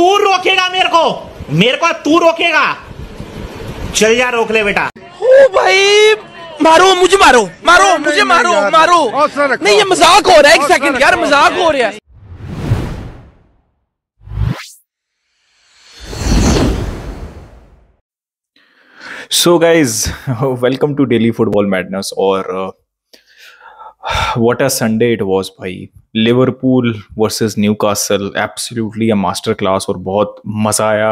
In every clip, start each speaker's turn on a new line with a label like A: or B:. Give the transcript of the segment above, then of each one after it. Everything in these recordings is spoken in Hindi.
A: तू रोकेगा मेरे को मेरे को तू रोकेगा चल जा रोक ले बेटा ओ भाई मारो मुझे मारो मारो नहीं, मुझे नहीं, मारो नहीं, मारो नहीं ये मजाक हो रहा है एक सेकंड यार मजाक हो रहा है so guys welcome to daily football madness और what are Sunday it was भाई Liverpool versus Newcastle absolutely a master class और बहुत मज़ा आया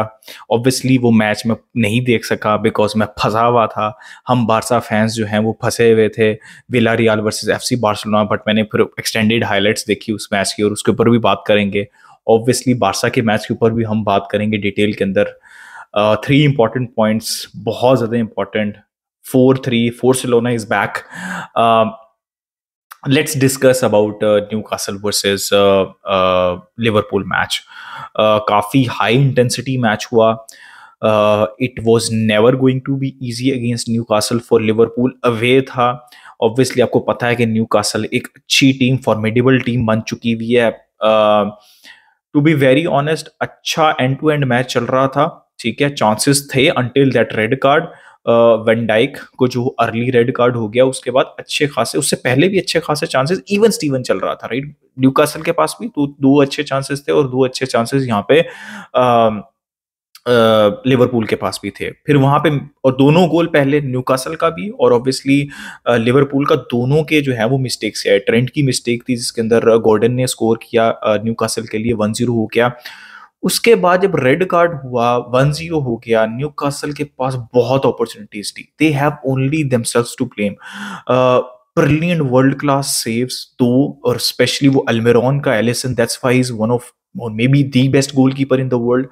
A: ऑब्वियसली वो मैच में नहीं देख सका बिकॉज मैं फंसा हुआ था हम बारसा फैंस जो हैं वो फंसे हुए थे Villarreal F C Barcelona but मैंने फिर एक्सटेंडेड हाईलाइट्स देखी उस मैच की और उसके ऊपर भी बात करेंगे ऑब्वियसली बारसा के मैच के ऊपर भी हम बात करेंगे डिटेल के अंदर थ्री इंपॉर्टेंट पॉइंट्स बहुत ज़्यादा इंपॉर्टेंट फोर थ्री फोर सिलोना is back let's discuss about uh, Newcastle versus uh, uh, Liverpool match. Uh, काफी हाई इंटेंसिटी मैच हुआ it was never going to be easy against Newcastle for Liverpool away था ऑब्वियसली आपको पता है कि न्यू कासल एक अच्छी टीम फॉर्मेडेबल टीम बन चुकी हुई है टू बी वेरी ऑनेस्ट अच्छा एंड टू एंड मैच चल रहा था ठीक है चांसेस थे until that red card van Dijk को जो अर्ली रेड कार्ड हो गया उसके बाद अच्छे खासे उससे पहले भी अच्छे खासे चांसेस इवन स्टीवन चल रहा था राइट न्यूकासल के पास भी तो दो अच्छे चांसेस थे और दो अच्छे चांसेस यहाँ पे लिवरपूल के पास भी थे फिर वहां पे और दोनों गोल पहले न्यूकासल का भी और ऑब्वियसली लिवरपूल का दोनों के जो है वो मिस्टेक्स है ट्रेंट की मिस्टेक थी जिसके अंदर गॉर्डन ने स्कोर किया न्यूकासल के लिए वन जीरो हो गया उसके बाद जब रेड कार्ड हुआ वन जीरो हो गया न्यू कासल के पास बहुत अपॉर्चुनिटीज थी they have only themselves to blame brilliant world class saves दो और स्पेशली वो अलमेरॉन का Alisson that's why is one of और maybe the best goalkeeper in the world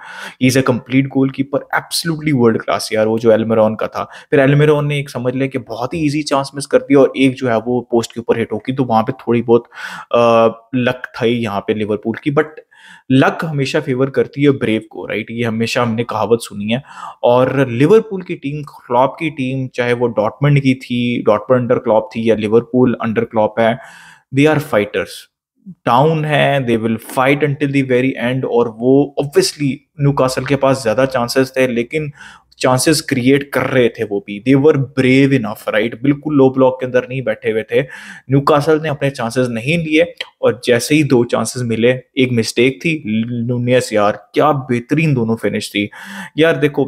A: is a complete goalkeeper absolutely world class यार वो जो एलमेरॉन का था फिर एलमेरॉन ने एक समझ लिया कि बहुत ही ईजी चांस मिस कर दिया और एक जो है वो पोस्ट के ऊपर हिट होगी तो वहां पे थोड़ी बहुत लक था ही यहाँ पे लिवरपूल की बट लक हमेशा फेवर करती है ब्रेव को राइट ये हमेशा हमने कहावत सुनी है और लिवरपूल की टीम क्लॉप की टीम चाहे वो डॉटमंड की थी डॉटमंड अंडर क्लॉप थी या लिवरपूल अंडर क्लॉप है दे आर फाइटर्स डाउन है they will fight until the very end और वो ऑब्वियसली न्यूकासल के पास ज़्यादा चांसेस थे लेकिन चांसेस क्रिएट कर रहे थे वो भी they were brave enough right बिल्कुल लो ब्लॉक के अंदर नहीं बैठे हुए थे न्यू कासल ने अपने चांसेस नहीं लिए और जैसे ही दो चांसेस मिले एक मिस्टेक थी नूनियस यार क्या बेहतरीन दोनों फिनिश थी यार देखो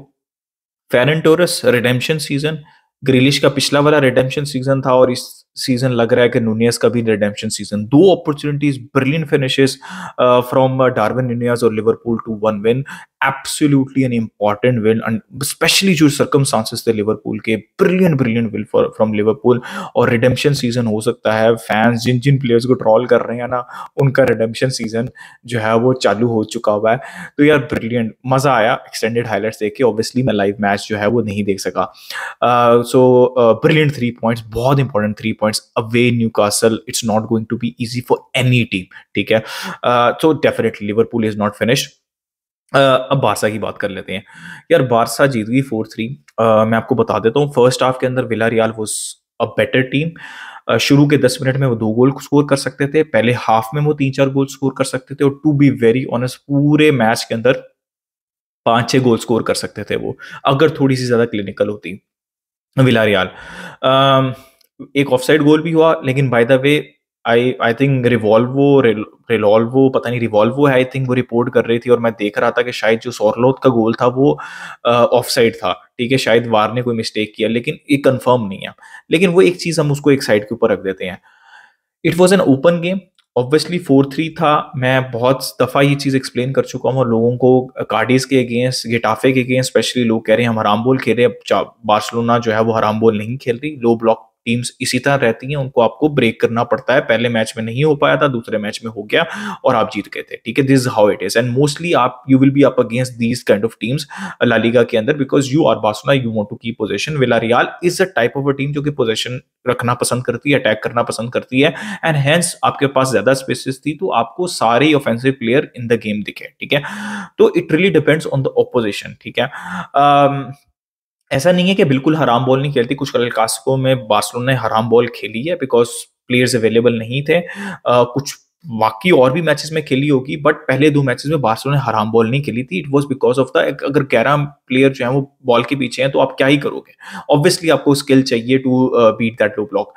A: Ferran Torres redemption season Grealish का पिछला वाला रिडेम्पशन सीजन था और इस सीजन लग रहा है कि नूनियस का भी रिडेम्पशन सीजन दो opportunities brilliant finishes from Darwin Nunez और Liverpool two one win absolutely an important win and especially जो circumstances थे लिवरपूल के brilliant brilliant win for, from Liverpool और redemption season हो सकता है फैंस जिन जिन प्लेयर्स को ट्रॉल कर रहे हैं ना उनका redemption season जो है वो चालू हो चुका हुआ है तो यार ब्रिलियंट मजा आया एक्सटेंडेड हाईलाइट्स देख के ऑब्वियसली मैं लाइव मैच जो है वो नहीं देख सका सो ब्रिलियंट थ्री पॉइंट्स बहुत important three points away Newcastle it's not going to be easy for any team ठीक है so definitely Liverpool is not finished अब बारसा की बात कर लेते हैं यार बारसा जीत गई फोर थ्री मैं आपको बता देता हूँ फर्स्ट हाफ के अंदर Villarreal was a better team शुरू के दस मिनट में वो दो गोल स्कोर कर सकते थे पहले हाफ में वो तीन चार गोल स्कोर कर सकते थे और टू बी वेरी ऑनेस्ट पूरे मैच के अंदर पांच छह गोल स्कोर कर सकते थे वो अगर थोड़ी सी ज्यादा क्लिनिकल होती विला रियाल एक साइड गोल भी हुआ लेकिन by the way I I think रिवॉल्वो रिवॉल्वो पता नहीं रिवॉल्वो है आई थिंक वो रिपोर्ट कर रही थी और मैं देख रहा था कि शायद जो सोरलोत का गोल था वो ऑफ साइड था ठीक है शायद वार ने कोई मिस्टेक किया लेकिन ये कंफर्म नहीं है लेकिन वो एक चीज़ हम उसको एक साइड के ऊपर रख देते हैं it was an open game obviously four three था मैं बहुत दफ़ा ये चीज़ एक्सप्लेन कर चुका हूँ और लोगों को कार्डिस के अगेंस्ट गिटाफे के अगेंस्ट स्पेशली लोग कह रहे हैं हम हराम बोल खेल रहे हैं बार्सलोना जो है वो हराम बोल नहीं खेल रही लो ब्लॉक टीम्स इसी तरह रहती हैं उनको आपको ब्रेक करना पड़ता है पहले मैच में नहीं हो पाया था दूसरे मैच में हो गया और आप जीत गए थे ठीक है this how it is and mostly आप you will be up against these kind of teams La Liga के अंदर because you are Barcelona you want to की position Villarreal is a type of a team जो कि पोजिशन रखना पसंद करती है अटैक करना पसंद करती है एंड हैंस आपके पास ज्यादा स्पेसिस थी तो आपको सारे offensive player in the game दिखे ठीक है तो it really depends on the opposition ठीक है um, ऐसा नहीं है कि बिल्कुल हराम बॉल नहीं खेलती कुछ कल में बार्सलोना ने हराम बॉल खेली है बिकॉज प्लेयर्स अवेलेबल नहीं थे आ, कुछ बाकी और भी मैचेस में खेली होगी बट पहले दो मैचेस में बार्सलोना ने हराम बॉल नहीं खेली थी it was because of the अगर ग्यारह प्लेयर जो है वो बॉल के पीछे हैं तो आप क्या ही करोगे ऑब्वियसली आपको स्किल चाहिए to beat that low block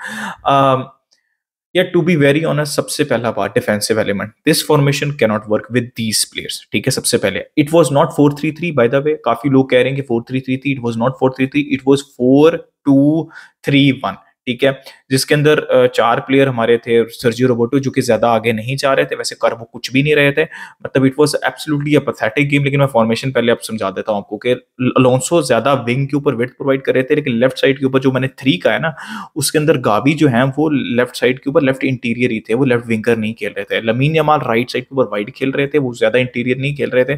A: या टू बी वेरी ऑन सबसे पहला part defensive element this formation cannot not work with these players ठीक है सबसे पहले it was not four three three by the way काफी लोग कह रहे हैं कि फोर थ्री थ्री थी it was not four three three it was four two three one ठीक है जिसके अंदर चार प्लेयर हमारे थे सरजी रोबोटो जो कि ज्यादा आगे नहीं जा रहे थे वैसे कर वो कुछ भी नहीं रहे थे मतलब it was absolutely pathetic game लेकिन मैं फॉर्मेशन पहले आप समझा देता हूँ आपको कि अलोंसो ज्यादा विंग के ऊपर वेट प्रोवाइड कर रहे थे लेकिन लेफ्ट साइड के ऊपर जो मैंने थ्री का है ना उसके अंदर गाबी जो है वो लेफ्ट साइड के ऊपर लेफ्ट इंटीरियर ही थे वो लेफ्ट विंगर नहीं खेल रहे थे लमीन यमाल राइट साइड के ऊपर वाइड खेल रहे थे वो ज्यादा इंटीरियर नहीं खेल रहे थे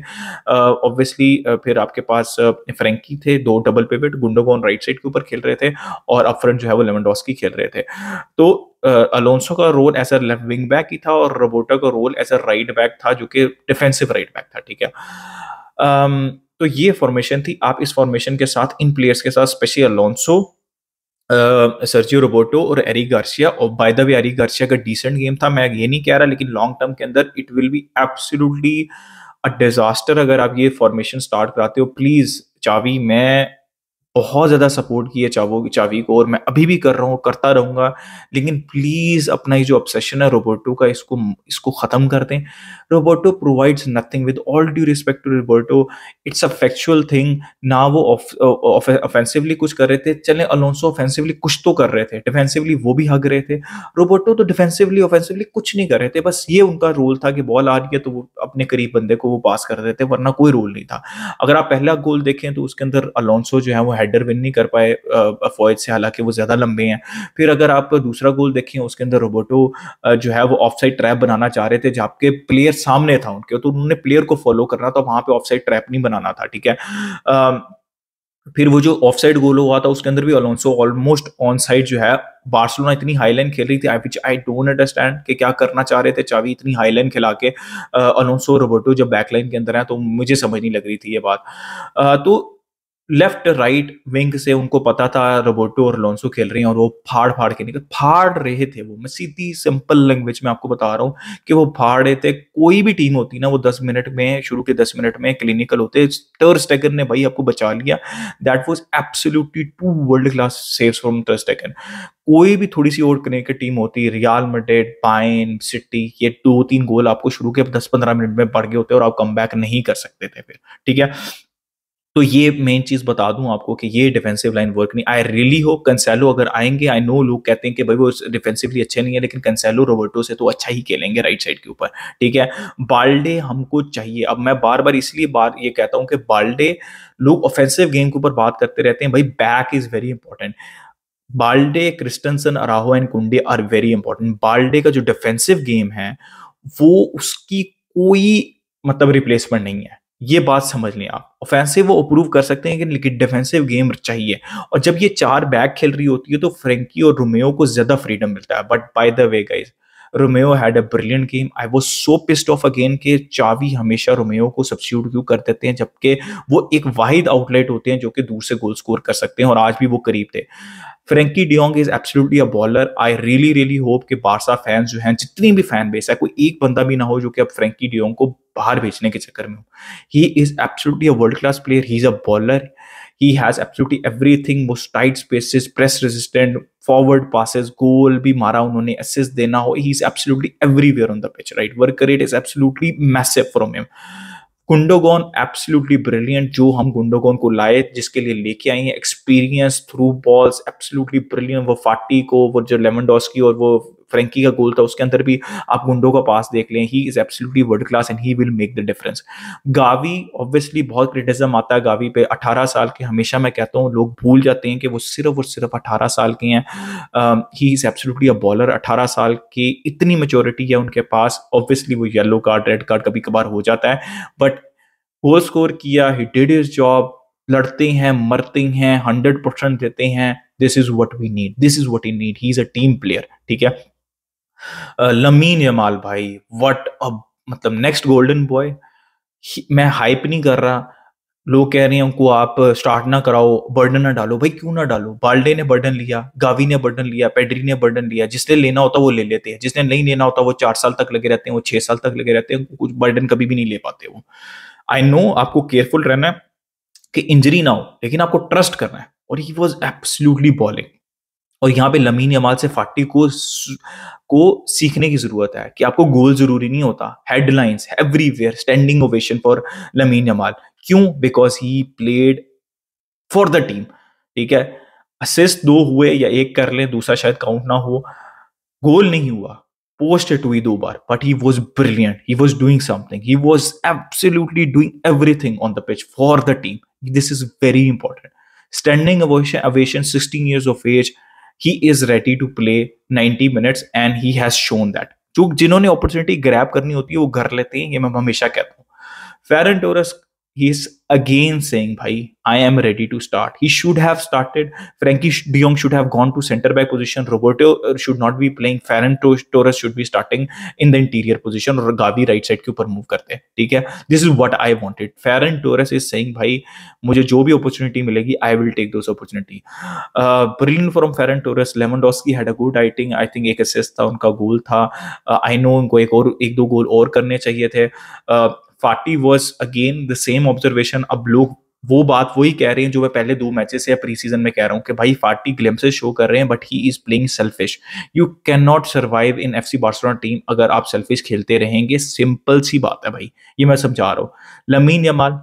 A: ऑब्वियसली uh, uh, फिर आपके पास फ्रेंकी थे दो double pivot Gundogan right side के ऊपर खेल रहे थे और अपफ्रंट जो है वो लेमन लेवांडोस्की खेल रहे थे तो अलोंसो का role as a left wing back ही था और रोबोटा का role as a right back था जो कि डिफेंसिव राइट बैक था ठीक है um, तो ये फॉर्मेशन थी आप इस फॉर्मेशन के साथ इन प्लेयर्स के साथ स्पेशली अलोंसो सर्जियो रोबोटो और एरी गार्सिया और by the way Eric Garcia का डिसेंट गेम था मैं ये नहीं कह रहा लेकिन लॉन्ग टर्म के अंदर it will be absolutely a disaster अगर आप ये फॉर्मेशन स्टार्ट कराते हो प्लीज चावी मैं बहुत ज़्यादा सपोर्ट किया चावो चावी को और मैं अभी भी कर रहा हूँ करता रहूँगा लेकिन प्लीज़ अपना ये जो ऑब्सेशन है रोबोटो का इसको इसको ख़त्म कर दें Roberto provides nothing with all due respect to Roberto it's a factual thing ना वो ऑफेंसिवली कुछ कर रहे थे चले अलोंसो ऑफेंसिवली कुछ तो कर रहे थे डिफेंसिवली वो भी हग रहे थे रोबोटो तो डिफेंसिवली ऑफेंसिवली कुछ नहीं कर रहे थे बस ये उनका रोल था कि बॉल आ रही है तो वो अपने करीब बंदे को वो पास कर रहे थे वरना कोई रोल नहीं था अगर आप पहला गोल देखें तो उसके अंदर अलोंसो जो है वो हेडर विन नहीं कर पाए फौज से हालांकि वो ज़्यादा लंबे हैं फिर अगर आप दूसरा गोल देखें उसके अंदर रोबोटो जो है वो ऑफ साइड ट्रैप बनाना चाह रहे थे जबकि प्लेयर सामने था उनके तो उन्होंने प्लेयर को फॉलो करना था वहां पे ऑफ साइड ट्रैप नहीं बनाना था ठीक है फिर वो जो ऑफ साइड गोल हुआ था उसके अंदर भी अलोंसो ऑलमोस्ट ऑन साइड जो है बार्सिलोना इतनी हाई लाइन खेल रही थी आई विच आई डोंट अंडरस्टैंड कि क्या करना चाह रहे थे चावी इतनी हाई लाइन खिला के अलोंसो रोबोटो जब बैक लाइन के अंदर है तो मुझे समझ नहीं लग रही थी ये बात आ, तो लेफ्ट राइट विंग से उनको पता था रोबोटो और लोन्सो खेल रहे हैं और वो फाड़ फाड़ के निकल फाड़ रहे थे वो मैं सीधी सिंपल लैंग्वेज में आपको बता रहा हूँ कि वो फाड़ रहे थे कोई भी टीम होती ना वो दस मिनट में शुरू के दस मिनट में क्लिनिकल होते टर्स्टेगन ने भाई आपको बचा लिया that was absolutely two world class save from ter Stegen कोई भी थोड़ी सी करने की टीम होती रियाल मेडेड पाइन सिटी ये दो तीन गोल आपको शुरू के दस पंद्रह मिनट में पड़ गए होते और आप कम बैक नहीं कर सकते थे फिर ठीक है तो ये मेन चीज बता दूं आपको कि ये डिफेंसिव लाइन वर्क नहीं आई रियली हो कंसेलो अगर आएंगे आई नो लोग कहते हैं कि भाई वो डिफेंसिवली अच्छे नहीं है लेकिन कंसेलो रोबर्टो से तो अच्छा ही खेलेंगे राइट साइड के ऊपर ठीक है बाल्डे हमको चाहिए अब मैं बार बार इसलिए बार ये कहता हूं कि बाल्डे लोग ऑफेंसिव गेम के ऊपर बात करते रहते हैं भाई back is very important Balde Christensen Araujo and Kounde are very important Balde का जो डिफेंसिव गेम है वो उसकी कोई मतलब रिप्लेसमेंट नहीं है ये बात समझ लें आप ऑफेंसिव वो अप्रूव कर सकते हैं लेकिन डिफेंसिव गेम चाहिए और जब ये चार बैक खेल रही होती है तो फ्रेंकी और रोमियो को ज़्यादा फ्रीडम मिलता है but by the way guys Romeu had a brilliant game I was so pissed off again के चावी हमेशा रोमेओ को सब्सिट्यूट क्यों कर देते हैं जबकि वो एक वाहिद आउटलेट होते हैं जो कि दूर से गोल स्कोर कर सकते हैं और आज भी वो करीब थे Frenkie de Jong is absolutely a baller I really really hope कि बारसा फैंस जो हैं जितनी भी फैन बेस है कोई एक बंदा भी ना हो जो कि अब फ्रेंकी डियोंग को बाहर भेजने के चक्कर में हो ही is absolutely a world class player he is a baller He has absolutely everything most tight spaces, press resistant, forward passes, goal bhi mara unhone, assist dena ho. he is absolutely everywhere on the pitch, right? Work rate is absolutely massive from him. Gundogan absolutely brilliant जो हम गुंडोगोन को लाए जिसके लिए लेके आए हैं experience through balls absolutely brilliant वो फाटी को वो जो लेमन डॉस्की और वो फ्रेंकी का गोल था उसके अंदर भी आप गुंडो का पास देख लें he is absolutely world class and he will make the difference Gavi obviously बहुत क्रिटिसिज्म आता है गावी पे 18 साल के हमेशा मैं कहता हूँ लोग भूल जाते हैं कि वो सिर्फ और सिर्फ 18 साल के हैं he is absolutely a baller 18 साल की इतनी मेचोरिटी है उनके पास ऑब्वियसली वो येलो कार्ड रेड कार्ड कभी कभार हो जाता है बट गोल स्कोर किया ही डिड इज जॉब लड़ते हैं मरते हैं हंड्रेड परसेंट देते हैं this is what we need this is what we need he is a team player ठीक है लमीन uh, यमाल भाई वट अब मतलब नेक्स्ट गोल्डन बॉय मैं हाइप नहीं कर रहा लोग कह रहे हैं उनको आप स्टार्ट ना कराओ बर्डन ना डालो भाई क्यों ना डालो बाल्डे ने बर्डन लिया गावी ने बर्डन लिया पेडरी ने बर्डन लिया जिसने लेना होता वो ले लेते हैं जिसने नहीं लेना होता वो चार साल तक लगे रहते हैं वो छह साल तक लगे रहते हैं कुछ बर्डन कभी भी नहीं ले पाते वो आई नो आपको केयरफुल रहना है कि इंजरी ना हो लेकिन आपको ट्रस्ट करना है और ही वॉज एब्सोल्यूटली बॉलिंग और यहाँ पे लमीन यमाल से फाटी को को सीखने की जरूरत है कि आपको गोल जरूरी नहीं होता headlines everywhere standing ovation for Lamine Yamal क्यों because he played for the team ठीक है असिस्ट दो हुए या एक कर ले दूसरा शायद काउंट ना हो गोल नहीं हुआ पोस्ट इट हुई दो बार but he was brilliant he was doing something he was absolutely doing everything on the pitch for the team this is very important standing ovation sixteen years of age he is ready to play 90 minutes and he has shown that जो जिन्होंने अपॉर्चुनिटी ग्रैब करनी होती है वो घर लेते हैं ये मैं हमेशा कहता हूँ Ferran Torres he is again saying, Bhai, I am ready to start. He should have started. Frankie de Jong should have gone to center back position. Roberto should not be playing. Ferran Torres should be starting in the interior position. or gavi right side ke upar move karte theek hai this is what i wanted ferran torres is saying bhai mujhe jo bhi opportunity milegi i will take those opportunity uh, brilliant from ferran torres Lewandowski had a good outing i think ek assist tha unka goal tha uh, i know unko ek aur ek do goal aur karne chahiye the uh, Fati was again the same observation अब लोग वो बात वही कह रहे हैं जो मैं पहले दो मैचेस या प्री सीजन में कह रहा हूँ कि भाई फाटी ग्लिम्सेज शो कर रहे हैं but he is playing selfish you can not survive in F C Barcelona team अगर आप सेल्फिश खेलते रहेंगे सिंपल सी बात है भाई ये मैं समझा रहा हूँ लमीन यमाल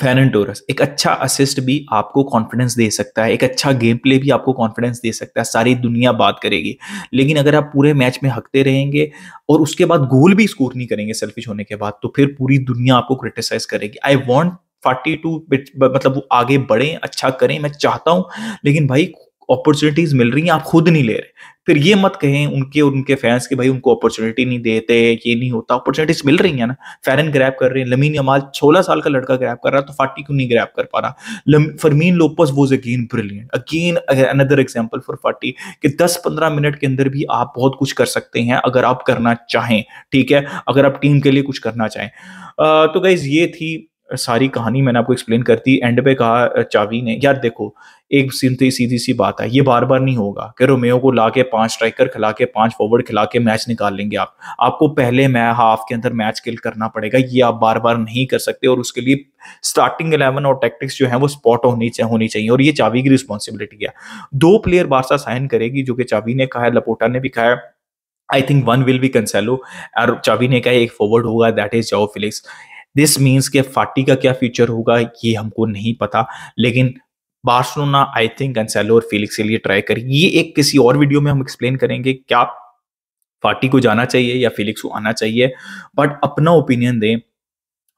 A: फैरन टोरस एक अच्छा असिस्ट भी आपको कॉन्फिडेंस दे सकता है एक अच्छा गेम प्ले भी आपको कॉन्फिडेंस दे सकता है सारी दुनिया बात करेगी लेकिन अगर आप पूरे मैच में हकते रहेंगे और उसके बाद गोल भी स्कोर नहीं करेंगे सेल्फिश होने के बाद तो फिर पूरी दुनिया आपको क्रिटिसाइज करेगी आई वॉन्ट फोर्टी टू मतलब वो आगे बढ़े अच्छा करें मैं चाहता हूँ लेकिन भाई अपॉर्चुनिटीज मिल रही हैं आप खुद नहीं ले रहे फिर ये मत कहें उनके और उनके फैंस के भाई उनको अपॉर्चुनिटी नहीं देते ये नहीं होता अपॉर्चुनिटीज मिल रही है ना फेरन ग्रैप कर रहे हैं लमीन यमाल सोलह साल का लड़का ग्रैप कर रहा है तो फाटी क्यों नहीं ग्रैप कर पा रहा Fermin Lopez was again brilliant again another example for Fati कि दस पंद्रह मिनट के अंदर भी आप बहुत कुछ कर सकते हैं अगर आप करना चाहें ठीक है अगर आप टीम के लिए कुछ करना चाहें तो गाइज ये थी सारी कहानी मैंने आपको एक्सप्लेन कर दी एंड पे कहा चावी ने यार देखो एक सीधी तो सीधी सी बात है ये बार बार नहीं होगा कि रोमेओ को ला के पांच स्ट्राइकर खिला के पांच फॉरवर्ड खिला के मैच निकाल लेंगे आप आपको पहले मैं हाफ के अंदर मैच किल करना पड़ेगा ये आप बार बार नहीं कर सकते और उसके लिए स्टार्टिंग इलेवन और टैक्टिक्स जो है वो स्पॉट होनी चाहिए होनी चाहिए और ये चावी की रिस्पॉन्सिबिलिटी है दो प्लेयर बारसा साइन करेगी जो कि चावी ने कहा है लपोटा ने भी कहा है I think one will be Cancelo और चावी ने कहा एक फॉरवर्ड होगा that is Joao Felix this means के फाटी का क्या फ्यूचर होगा ये हमको नहीं पता लेकिन बार्सलोना आई थिंक एंसेलो और फिलिक्स के लिए ट्राई करें ये एक किसी और वीडियो में हम एक्सप्लेन करेंगे क्या फाटी को जाना चाहिए या फिलिक्स को आना चाहिए बट अपना ओपिनियन दें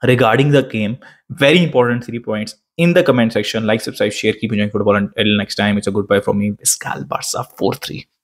A: regarding the game very important three points in the comment section like subscribe share की football football. Until next time, it's a goodbye from me. Viscal Barca